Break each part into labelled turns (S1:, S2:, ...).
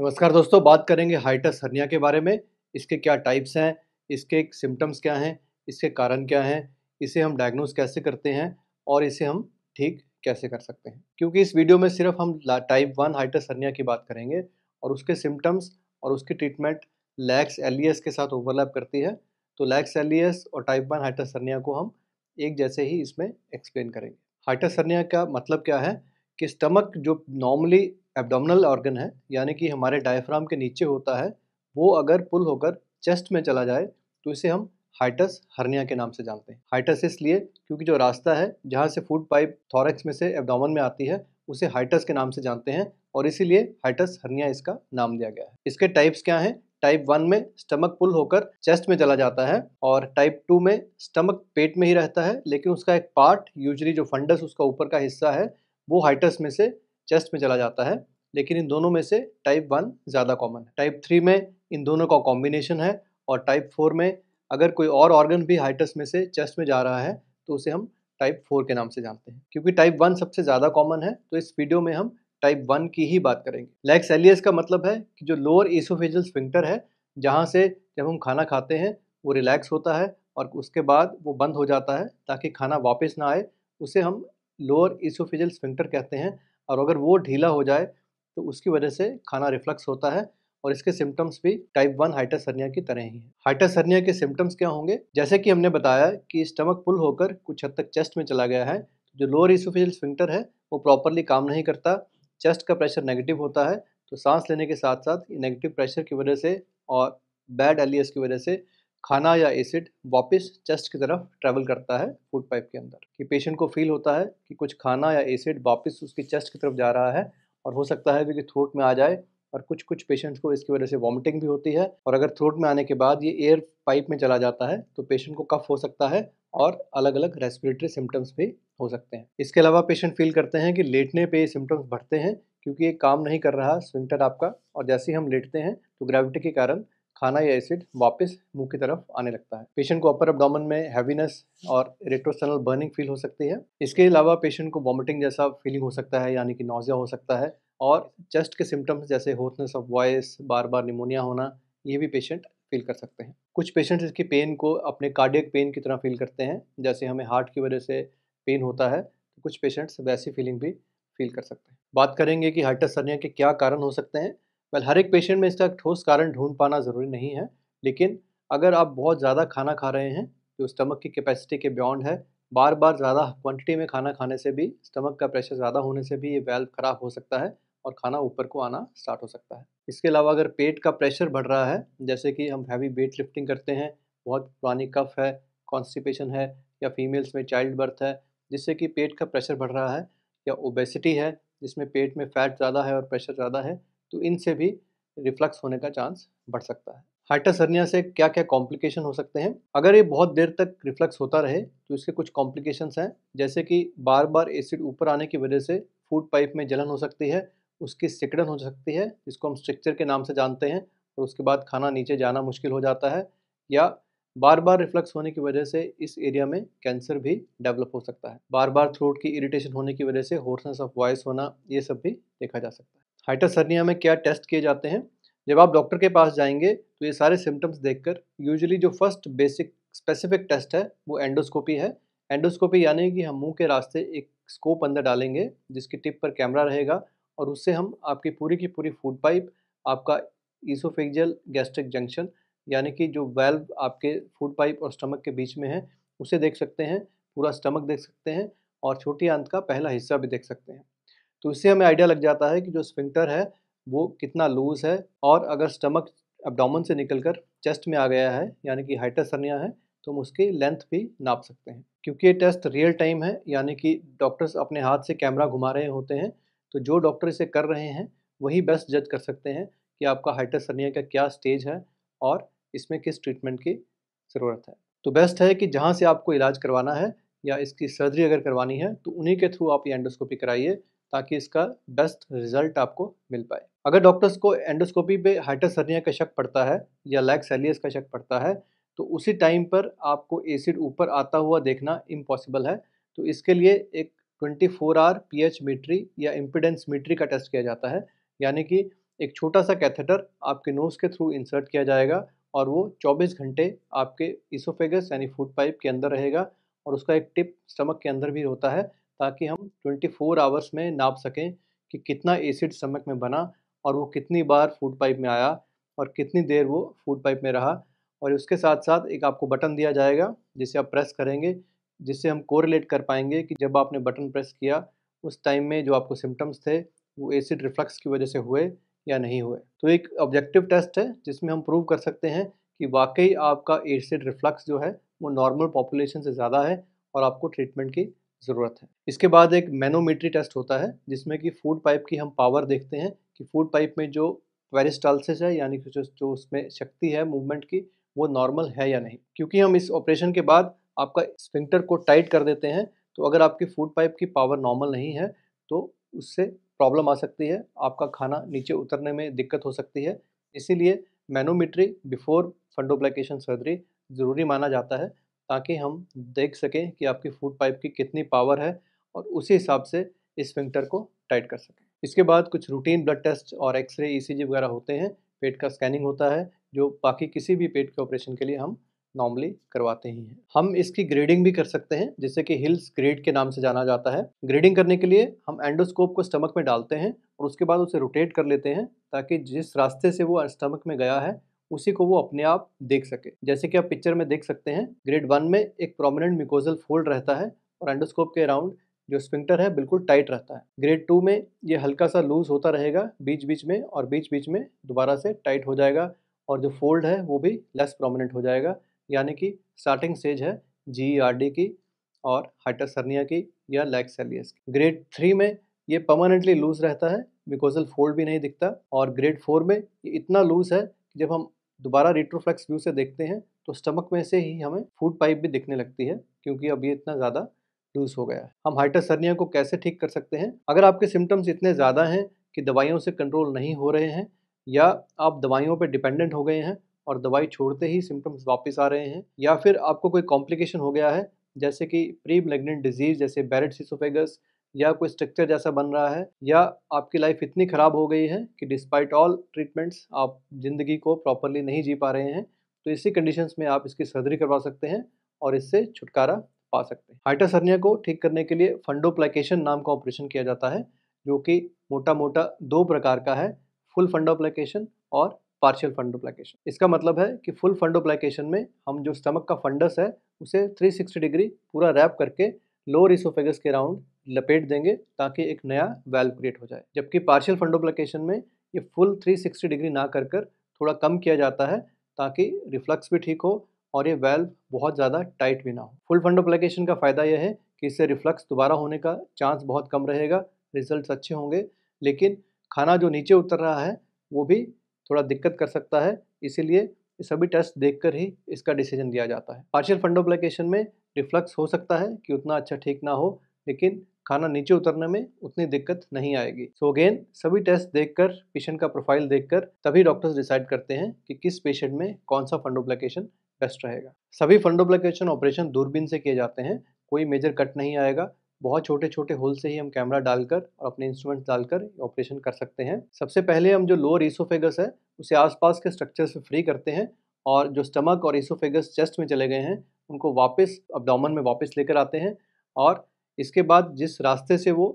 S1: नमस्कार दोस्तों बात करेंगे हाइटस हर्निया के बारे में इसके क्या टाइप्स हैं इसके सिम्टम्स क्या हैं इसके कारण क्या हैं इसे हम डायग्नोस कैसे करते हैं और इसे हम ठीक कैसे कर सकते हैं क्योंकि इस वीडियो में सिर्फ हम टाइप वन हाइटस हर्निया की बात करेंगे और उसके सिम्टम्स और उसकी ट्रीटमेंट लैक्स एल के साथ ओवरलैप करती है तो लैक्स एल और टाइप वन हाइटस हर्निया को हम एक जैसे ही इसमें एक्सप्लेन करेंगे हाइटस हर्निया का मतलब क्या है कि स्टमक जो नॉर्मली एब्डोमिनल ऑर्गन है यानी कि हमारे डायफ्राम के नीचे होता है वो अगर पुल होकर चेस्ट में चला जाए तो इसे हम हाइटस हर्निया के नाम से जानते हैं हाइटस इसलिए क्योंकि जो रास्ता है जहाँ से फूड पाइप थॉरक्स में से एब्डोमन में आती है उसे हाइटस के नाम से जानते हैं और इसीलिए हाइटस हर्निया इसका नाम दिया गया है इसके टाइप्स क्या हैं टाइप वन में स्टमक पुल होकर चेस्ट में चला जाता है और टाइप टू में स्टमक पेट में ही रहता है लेकिन उसका एक पार्ट यूजली जो फंडस उसका ऊपर का हिस्सा है वो हाइटस में से चेस्ट में चला जाता है लेकिन इन दोनों में से टाइप वन ज़्यादा कॉमन है टाइप थ्री में इन दोनों का कॉम्बिनेशन है और टाइप फोर में अगर कोई और ऑर्गन भी हाइटस में से चेस्ट में जा रहा है तो उसे हम टाइप फोर के नाम से जानते हैं क्योंकि टाइप वन सबसे ज़्यादा कॉमन है तो इस वीडियो में हम टाइप वन की ही बात करेंगे लैक्स सेलियस का मतलब है कि जो लोअर एसोफेजल स्विंक्टर है जहाँ से जब हम खाना खाते हैं वो रिलैक्स होता है और उसके बाद वो बंद हो जाता है ताकि खाना वापस ना आए उसे हम लोअर इसोफिजल स्फिंक्टर कहते हैं और अगर वो ढीला हो जाए तो उसकी वजह से खाना रिफ्लक्स होता है और इसके सिम्टम्स भी टाइप वन हाइटस की तरह ही है हाइटस के सिम्टम्स क्या होंगे जैसे कि हमने बताया कि स्टमक पुल होकर कुछ हद तक चेस्ट में चला गया है जो लोअर इसोफिजल स्फिंक्टर है वो प्रॉपरली काम नहीं करता चेस्ट का प्रेशर नेगेटिव होता है तो सांस लेने के साथ साथ नेगेटिव प्रेशर की वजह से और बैड एलियस की वजह से खाना या एसिड वापस चेस्ट की तरफ ट्रैवल करता है फूड पाइप के अंदर कि पेशेंट को फील होता है कि कुछ खाना या एसिड वापस उसकी चेस्ट की तरफ जा रहा है और हो सकता है कि थ्रोट में आ जाए और कुछ कुछ पेशेंट्स को इसकी वजह से वॉमिटिंग भी होती है और अगर थ्रोट में आने के बाद ये एयर पाइप में चला जाता है तो पेशेंट को कफ हो सकता है और अलग अलग रेस्पिरेटरी सिम्टम्स भी हो सकते हैं इसके अलावा पेशेंट फील करते हैं कि लेटने पे सिम्टम्स बढ़ते हैं क्योंकि ये काम नहीं कर रहा स्विंटर आपका और जैसे ही हम लेटते हैं तो ग्रेविटी के कारण खाना या एसिड वापस मुंह की तरफ आने लगता है पेशेंट को अपर अपडामन में हैवीनेस और रेट्रोसनल बर्निंग फील हो सकती है इसके अलावा पेशेंट को वॉमिटिंग जैसा फीलिंग हो सकता है यानी कि नोजिया हो सकता है और चेस्ट के सिम्टम्स जैसे होर्थनेस ऑफ वॉइस बार बार निमोनिया होना ये भी पेशेंट फील कर सकते हैं कुछ पेशेंट्स इसकी पेन को अपने कार्डियक पेन की तरह फील करते हैं जैसे हमें हार्ट की वजह से पेन होता है तो कुछ पेशेंट्स वैसी फीलिंग भी फील कर सकते हैं बात करेंगे कि हाइटस सर्निया के क्या कारण हो सकते हैं वेल हर एक पेशेंट में इसका ठोस कारण ढूंढ पाना ज़रूरी नहीं है लेकिन अगर आप बहुत ज़्यादा खाना खा रहे हैं जो तो स्टमक की कैपेसिटी के बियॉन्ड है बार बार ज़्यादा क्वांटिटी में खाना खाने से भी स्टमक का प्रेशर ज़्यादा होने से भी ये वेल्व ख़राब हो सकता है और खाना ऊपर को आना स्टार्ट हो सकता है इसके अलावा अगर पेट का प्रेशर बढ़ रहा है जैसे कि हम हैवी वेट लिफ्टिंग करते हैं बहुत पुरानी कफ है कॉन्स्टिपेशन है या फीमेल्स में चाइल्ड बर्थ है जिससे कि पेट का प्रेशर बढ़ रहा है या ओबेसिटी है जिसमें पेट में फैट ज़्यादा है और प्रेशर ज़्यादा है तो इनसे भी रिफ्लक्स होने का चांस बढ़ सकता है हाइटस हर्निया से क्या क्या कॉम्प्लिकेशन हो सकते हैं अगर ये बहुत देर तक रिफ्लक्स होता रहे तो इसके कुछ कॉम्प्लिकेशंस हैं जैसे कि बार बार एसिड ऊपर आने की वजह से फूड पाइप में जलन हो सकती है उसकी सिकड़न हो सकती है जिसको हम स्ट्रक्चर के नाम से जानते हैं और उसके बाद खाना नीचे जाना मुश्किल हो जाता है या बार बार रिफ्लक्स होने की वजह से इस एरिया में कैंसर भी डेवलप हो सकता है बार बार थ्रोट की इरिटेशन होने की वजह से होर्सनेस ऑफ वॉइस होना ये सब भी देखा जा सकता है हाइटस हर्निया में क्या टेस्ट किए जाते हैं जब आप डॉक्टर के पास जाएंगे तो ये सारे सिम्टम्स देखकर यूजुअली जो फर्स्ट बेसिक स्पेसिफिक टेस्ट है वो एंडोस्कोपी है एंडोस्कोपी यानी कि हम मुंह के रास्ते एक स्कोप अंदर डालेंगे जिसकी टिप पर कैमरा रहेगा और उससे हम आपकी पूरी की पूरी फूड पाइप आपका ईसोफेजल गैस्ट्रिक जंक्शन यानी कि जो वेल्व आपके फूड पाइप और स्टमक के बीच में है उसे देख सकते हैं पूरा स्टमक देख सकते हैं और छोटी आंत का पहला हिस्सा भी देख सकते हैं तो इससे हमें आइडिया लग जाता है कि जो स्फिंक्टर है वो कितना लूज़ है और अगर स्टमक एबडामन से निकलकर चेस्ट में आ गया है यानी कि हाइटस है तो हम उसकी लेंथ भी नाप सकते हैं क्योंकि ये टेस्ट रियल टाइम है यानी कि डॉक्टर्स अपने हाथ से कैमरा घुमा रहे होते हैं तो जो डॉक्टर इसे कर रहे हैं वही बेस्ट जज कर सकते हैं कि आपका हाइटस का क्या स्टेज है और इसमें किस ट्रीटमेंट की ज़रूरत है तो बेस्ट है कि जहाँ से आपको इलाज करवाना है या इसकी सर्जरी अगर करवानी है तो उन्हीं के थ्रू आप ये एंडोस्कोपी कराइए ताकि इसका बेस्ट रिजल्ट आपको मिल पाए अगर डॉक्टर्स को एंडोस्कोपी पे हाइटस हर्निया का शक पड़ता है या लैक सेलियस का शक पड़ता है तो उसी टाइम पर आपको एसिड ऊपर आता हुआ देखना इम्पॉसिबल है तो इसके लिए एक 24 फोर आवर एच मीट्री या इम्पिडेंस मीट्री का टेस्ट किया जाता है यानी कि एक छोटा सा कैथेटर आपके नोज़ के थ्रू इंसर्ट किया जाएगा और वो 24 घंटे आपके इसोफेगस यानी फूड पाइप के अंदर रहेगा और उसका एक टिप स्टमक के अंदर भी होता है ताकि हम 24 आवर्स में नाप सकें कि कितना एसिड समक में बना और वो कितनी बार फूड पाइप में आया और कितनी देर वो फूड पाइप में रहा और उसके साथ साथ एक आपको बटन दिया जाएगा जिसे आप प्रेस करेंगे जिससे हम कोरिलेट कर पाएंगे कि जब आपने बटन प्रेस किया उस टाइम में जो आपको सिम्टम्स थे वो एसिड रिफ्लक्स की वजह से हुए या नहीं हुए तो एक ऑब्जेक्टिव टेस्ट है जिसमें हम प्रूव कर सकते हैं कि वाकई आपका एसिड रिफ्लक्स जो है वो नॉर्मल पॉपुलेशन से ज़्यादा है और आपको ट्रीटमेंट की ज़रूरत है इसके बाद एक मैनोमीट्री टेस्ट होता है जिसमें कि फूड पाइप की हम पावर देखते हैं कि फूड पाइप में जो पेरिस्टालसिस है यानी कि जो जो उसमें शक्ति है मूवमेंट की वो नॉर्मल है या नहीं क्योंकि हम इस ऑपरेशन के बाद आपका स्पिंक्टर को टाइट कर देते हैं तो अगर आपकी फूड पाइप की पावर नॉर्मल नहीं है तो उससे प्रॉब्लम आ सकती है आपका खाना नीचे उतरने में दिक्कत हो सकती है इसीलिए मैनोमीट्री बिफोर फंडोप्लाइकेशन सर्जरी ज़रूरी माना जाता है ताकि हम देख सकें कि आपकी फूड पाइप की कितनी पावर है और उसी हिसाब से इस फिंक्टर को टाइट कर सकें इसके बाद कुछ रूटीन ब्लड टेस्ट और एक्सरे ईसीजी वगैरह होते हैं पेट का स्कैनिंग होता है जो बाकी किसी भी पेट के ऑपरेशन के लिए हम नॉर्मली करवाते ही हैं हम इसकी ग्रेडिंग भी कर सकते हैं जिसे कि हिल्स ग्रेड के नाम से जाना जाता है ग्रेडिंग करने के लिए हम एंडोस्कोप को स्टमक में डालते हैं और उसके बाद उसे रोटेट कर लेते हैं ताकि जिस रास्ते से वो स्टमक में गया है उसी को वो अपने आप देख सके जैसे कि आप पिक्चर में देख सकते हैं ग्रेड वन में एक प्रोमिनेंट मिकोजल फोल्ड रहता है और एंडोस्कोप के अराउंड जो स्पिंक्टर है बिल्कुल टाइट रहता है ग्रेड टू में ये हल्का सा लूज होता रहेगा बीच बीच में और बीच बीच में दोबारा से टाइट हो जाएगा और जो फोल्ड है वो भी लेस प्रोमिनेंट हो जाएगा यानी कि स्टार्टिंग स्टेज है जी आर डी की और हाइटस की या लैग सेलियस की ग्रेड थ्री में ये परमानेंटली लूज रहता है मिकोजल फोल्ड भी नहीं दिखता और ग्रेड फोर में ये इतना लूज है कि जब हम दोबारा रिट्रोफ्लेक्स व्यू से देखते हैं तो स्टमक में से ही हमें फूड पाइप भी दिखने लगती है क्योंकि अब ये इतना ज़्यादा लूज हो गया है हम हाइटस सर्निया को कैसे ठीक कर सकते हैं अगर आपके सिम्टम्स इतने ज़्यादा हैं कि दवाइयों से कंट्रोल नहीं हो रहे हैं या आप दवाइयों पर डिपेंडेंट हो गए हैं और दवाई छोड़ते ही सिम्टम्स वापस आ रहे हैं या फिर आपको कोई कॉम्प्लिकेशन हो गया है जैसे कि प्री मैग्नेट डिजीज़ जैसे बैरिट सिसोफेगस या कोई स्ट्रक्चर जैसा बन रहा है या आपकी लाइफ इतनी ख़राब हो गई है कि डिस्पाइट ऑल ट्रीटमेंट्स आप ज़िंदगी को प्रॉपरली नहीं जी पा रहे हैं तो इसी कंडीशंस में आप इसकी सर्जरी करवा सकते हैं और इससे छुटकारा पा सकते हैं हाइटस हर्निया को ठीक करने के लिए फंडोप्लाइकेशन नाम का ऑपरेशन किया जाता है जो कि मोटा मोटा दो प्रकार का है फुल फंडोप्लाइकेशन और पार्शियल फंडोप्लाइकेशन इसका मतलब है कि फुल फंडोप्लाइकेशन में हम जो स्टमक का फंडस है उसे 360 डिग्री पूरा रैप करके लोअर इसोफेगस के राउंड लपेट देंगे ताकि एक नया वैल्व क्रिएट हो जाए जबकि पार्शियल फंडोप्लिकेशन में ये फुल 360 डिग्री ना कर कर थोड़ा कम किया जाता है ताकि रिफ्लक्स भी ठीक हो और ये वेल्व बहुत ज़्यादा टाइट भी ना हो फुल फंडोप्लिकेशन का फ़ायदा यह है कि इससे रिफ्लक्स दोबारा होने का चांस बहुत कम रहेगा रिजल्ट अच्छे होंगे लेकिन खाना जो नीचे उतर रहा है वो भी थोड़ा दिक्कत कर सकता है इसीलिए सभी टेस्ट देखकर ही इसका डिसीजन दिया जाता है पार्शियल फंडोप्लिकेशन में रिफ्लक्स हो सकता है कि उतना अच्छा ठीक ना हो लेकिन खाना नीचे उतरने में उतनी दिक्कत नहीं आएगी सो so अगेन सभी टेस्ट देखकर पेशेंट का प्रोफाइल देखकर तभी डॉक्टर्स डिसाइड करते हैं कि किस पेशेंट में कौन सा फंडोप्लिकेशन बेस्ट रहेगा सभी फंडोप्लिकेशन ऑपरेशन दूरबीन से किए जाते हैं कोई मेजर कट नहीं आएगा बहुत छोटे छोटे होल से ही हम कैमरा डालकर और अपने इंस्ट्रूमेंट्स डालकर ऑपरेशन कर सकते हैं सबसे पहले हम जो लोअर ईसोफेगस है उसे आसपास के स्ट्रक्चर से फ्री करते हैं और जो स्टमक और ईसोफेगस चेस्ट में चले गए हैं उनको वापस अब में वापस लेकर आते हैं और इसके बाद जिस रास्ते से वो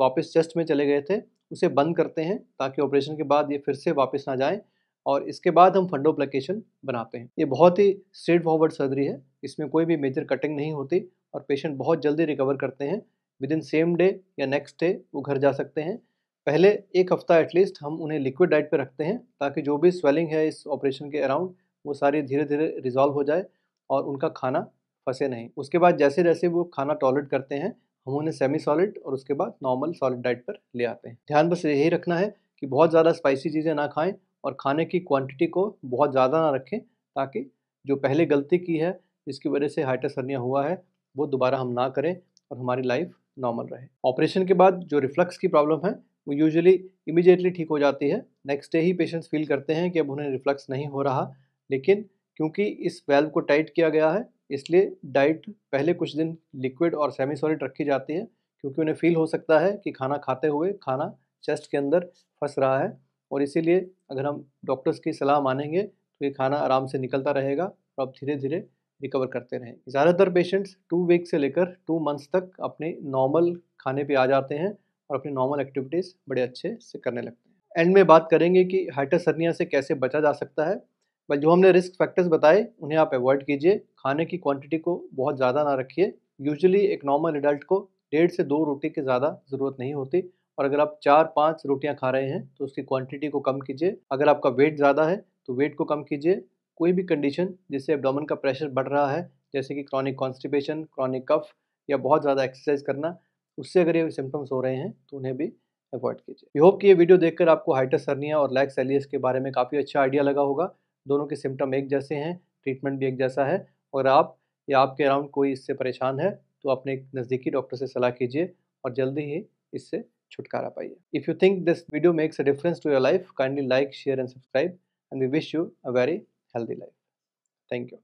S1: वापस चेस्ट में चले गए थे उसे बंद करते हैं ताकि ऑपरेशन के बाद ये फिर से वापस ना जाएं और इसके बाद हम फंडोप्लेकेशन बनाते हैं ये बहुत ही स्ट्रेट फॉरवर्ड सर्जरी है इसमें कोई भी मेजर कटिंग नहीं होती और पेशेंट बहुत जल्दी रिकवर करते हैं विद इन सेम डे या नेक्स्ट डे वो घर जा सकते हैं पहले एक हफ्ता एटलीस्ट हम उन्हें लिक्विड डाइट पर रखते हैं ताकि जो भी स्वेलिंग है इस ऑपरेशन के अराउंड वो सारी धीरे धीरे रिजॉल्व हो जाए और उनका खाना फंसे नहीं उसके बाद जैसे जैसे वो खाना टॉयलेट करते हैं हम उन्हें सेमी सॉलिड और उसके बाद नॉर्मल सॉलिड डाइट पर ले आते हैं ध्यान बस यही रखना है कि बहुत ज़्यादा स्पाइसी चीज़ें ना खाएं और खाने की क्वांटिटी को बहुत ज़्यादा ना रखें ताकि जो पहले गलती की है जिसकी वजह से हाइटस हर्निया हुआ है वो दोबारा हम ना करें और हमारी लाइफ नॉर्मल रहे ऑपरेशन के बाद जो रिफ्लक्स की प्रॉब्लम है वो यूजुअली इमिजिएटली ठीक हो जाती है नेक्स्ट डे ही पेशेंट्स फील करते हैं कि अब उन्हें रिफ्लक्स नहीं हो रहा लेकिन क्योंकि इस वेल्व को टाइट किया गया है इसलिए डाइट पहले कुछ दिन लिक्विड और सेमी सॉलिड रखी जाती है क्योंकि उन्हें फील हो सकता है कि खाना खाते हुए खाना चेस्ट के अंदर फंस रहा है और इसीलिए अगर हम डॉक्टर्स की सलाह मानेंगे तो ये खाना आराम से निकलता रहेगा और आप धीरे धीरे रिकवर करते रहें ज़्यादातर पेशेंट्स टू वीक से लेकर टू मंथ्स तक अपने नॉर्मल खाने पर आ जाते हैं और अपनी नॉर्मल एक्टिविटीज़ बड़े अच्छे से करने लगते हैं एंड में बात करेंगे कि हाइटस हर्निया से कैसे बचा जा सकता है बट जो हमने रिस्क फैक्टर्स बताए उन्हें आप अवॉइड कीजिए खाने की क्वांटिटी को बहुत ज़्यादा ना रखिए यूजुअली एक नॉर्मल एडल्ट को डेढ़ से दो रोटी की ज़्यादा ज़रूरत नहीं होती और अगर आप चार पाँच रोटियाँ खा रहे हैं तो उसकी क्वांटिटी को कम कीजिए अगर आपका वेट ज़्यादा है तो वेट को कम कीजिए कोई भी कंडीशन जिससे एबडोमन का प्रेशर बढ़ रहा है जैसे कि क्रॉनिक कॉन्स्टिपेशन क्रॉनिक कफ या बहुत ज़्यादा एक्सरसाइज करना उससे अगर ये सिम्टम्स हो रहे हैं तो उन्हें भी अवॉइड कीजिए होप कि ये वीडियो देखकर आपको हाइटस सरनिया और लैक्स एलियस के बारे में काफ़ी अच्छा आइडिया लगा होगा दोनों के सिम्टम एक जैसे हैं ट्रीटमेंट भी एक जैसा है और आप या आपके अराउंड कोई इससे परेशान है तो अपने एक नज़दीकी डॉक्टर से सलाह कीजिए और जल्दी ही इससे छुटकारा पाइए if you think this video makes a difference to your life kindly like share and subscribe and we wish you a very healthy life thank you